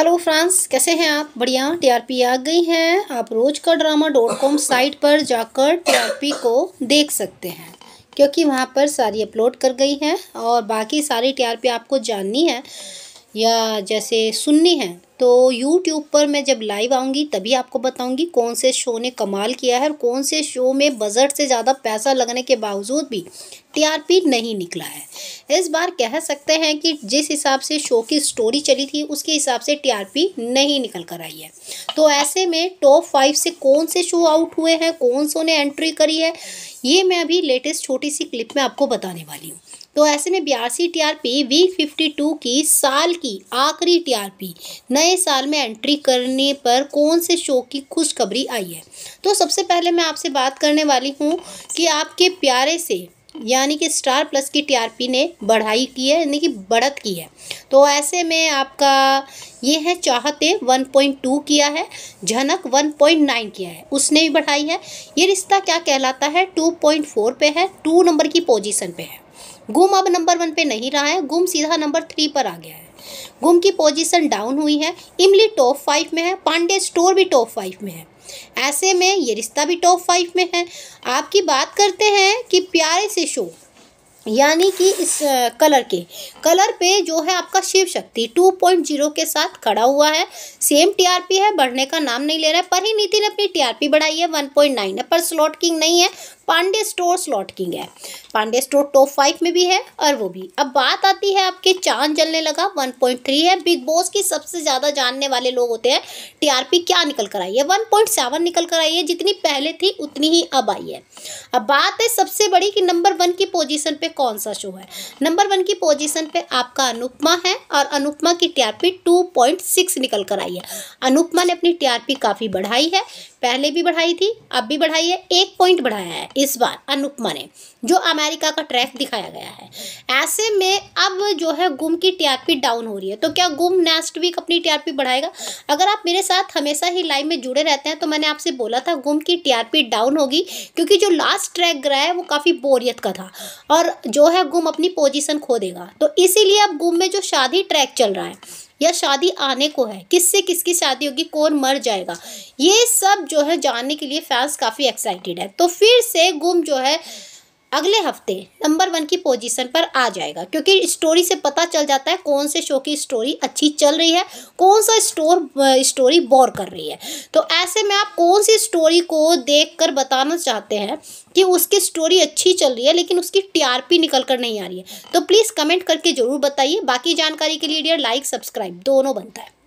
hello France कैसे हैं आप बढ़िया टीआरपी आ गई है आप रोज का ड्रामा डॉट कॉम साइट पर जाकर टीआरपी को देख सकते हैं क्योंकि वहाँ पर सारी अपलोड कर गई है और बाकी सारी टीआरपी आपको जाननी है या जैसे सुननी है तो यूट्यूब पर मैं जब लाइव आऊँगी तभी आपको बताऊँगी कौन से शो ने कमाल किया है और कौन से शो में बजट से ज़्यादा पैसा लगने के बावजूद भी टीआरपी नहीं निकला है इस बार कह सकते हैं कि जिस हिसाब से शो की स्टोरी चली थी उसके हिसाब से टीआरपी नहीं निकल कर आई है तो ऐसे में टॉप फाइव से कौन से शो आउट हुए हैं कौन सो ने एंट्री करी है ये मैं अभी लेटेस्ट छोटी सी क्लिप में आपको बताने वाली हूँ तो ऐसे में बयासी वी फिफ्टी टू की साल की आखिरी टीआरपी नए साल में एंट्री करने पर कौन से शो की खुशखबरी आई है तो सबसे पहले मैं आपसे बात करने वाली हूँ कि आपके प्यारे से यानी कि स्टार प्लस की टीआरपी ने बढ़ाई की है यानी कि बढ़त की है तो ऐसे में आपका ये है चाहते 1.2 किया है झनक 1.9 किया है उसने भी बढ़ाई है ये रिश्ता क्या कहलाता है 2.4 पे है टू नंबर की पोजीशन पे है गुम अब नंबर वन पे नहीं रहा है गुम सीधा नंबर थ्री पर आ गया है गुम की पोजीशन डाउन हुई है इमली टॉप फाइव में है पांडे स्टोर भी टॉप फाइव में है ऐसे में ये रिश्ता भी टॉप फाइव में है आपकी बात करते हैं कि प्यारे से शो यानी कि इस कलर के कलर पे जो है आपका शिव शक्ति टू पॉइंट जीरो के साथ खड़ा हुआ है सेम टीआरपी है बढ़ने का नाम नहीं ले रहा है पर ही नीति ने अपनी टीआरपी बढ़ाई है वन पॉइंट नाइन है पर स्लॉट किंग नहीं है पांडे स्टोर स्लॉट किंग है पांडे स्टोर टॉप फाइव में भी है और वो भी अब बात आती है आपके चांद जलने लगा वन पॉइंट थ्री है बिग बॉस की सबसे ज़्यादा जानने वाले लोग होते हैं टीआरपी क्या निकल कर आई है वन पॉइंट सेवन निकल कर आई है जितनी पहले थी उतनी ही अब आई है अब बात है सबसे बड़ी कि नंबर वन की पोजिशन पे कौन सा शो है नंबर वन की पोजिशन पे आपका अनुपमा है और अनुपमा की टीआरपी 2.6 निकल कर आई है अनुपमा ने अपनी टीआरपी काफ़ी बढ़ाई है पहले भी बढ़ाई थी अब भी बढ़ाई है एक पॉइंट बढ़ाया है इस बार अनुपमा ने जो अमेरिका का ट्रैक दिखाया गया है ऐसे में अब जो है गुम की टीआरपी डाउन हो रही है तो क्या गुम नेक्स्ट वीक अपनी टीआरपी बढ़ाएगा अगर आप मेरे साथ हमेशा ही लाइव में जुड़े रहते हैं तो मैंने आपसे बोला था गुम की टीआरपी डाउन होगी क्योंकि जो लास्ट ट्रैक गया है वो काफ़ी बोरियत का था और जो है गुम अपनी पोजिशन खो देगा तो इसीलिए अब गुम में जो शादी ट्रैक चल रहा है या शादी आने को है किससे किसकी शादी होगी कौन मर जाएगा ये सब जो है जानने के लिए फैंस काफ़ी एक्साइटेड है तो फिर से गुम जो है अगले हफ्ते नंबर वन की पोजीशन पर आ जाएगा क्योंकि स्टोरी से पता चल जाता है कौन से शो की स्टोरी अच्छी चल रही है कौन सा स्टोर स्टोरी बोर कर रही है तो ऐसे में आप कौन सी स्टोरी को देख कर बताना चाहते हैं कि उसकी स्टोरी अच्छी चल रही है लेकिन उसकी टीआरपी निकल कर नहीं आ रही है तो प्लीज़ कमेंट करके ज़रूर बताइए बाकी जानकारी के लिए डियर लाइक सब्सक्राइब दोनों बनता है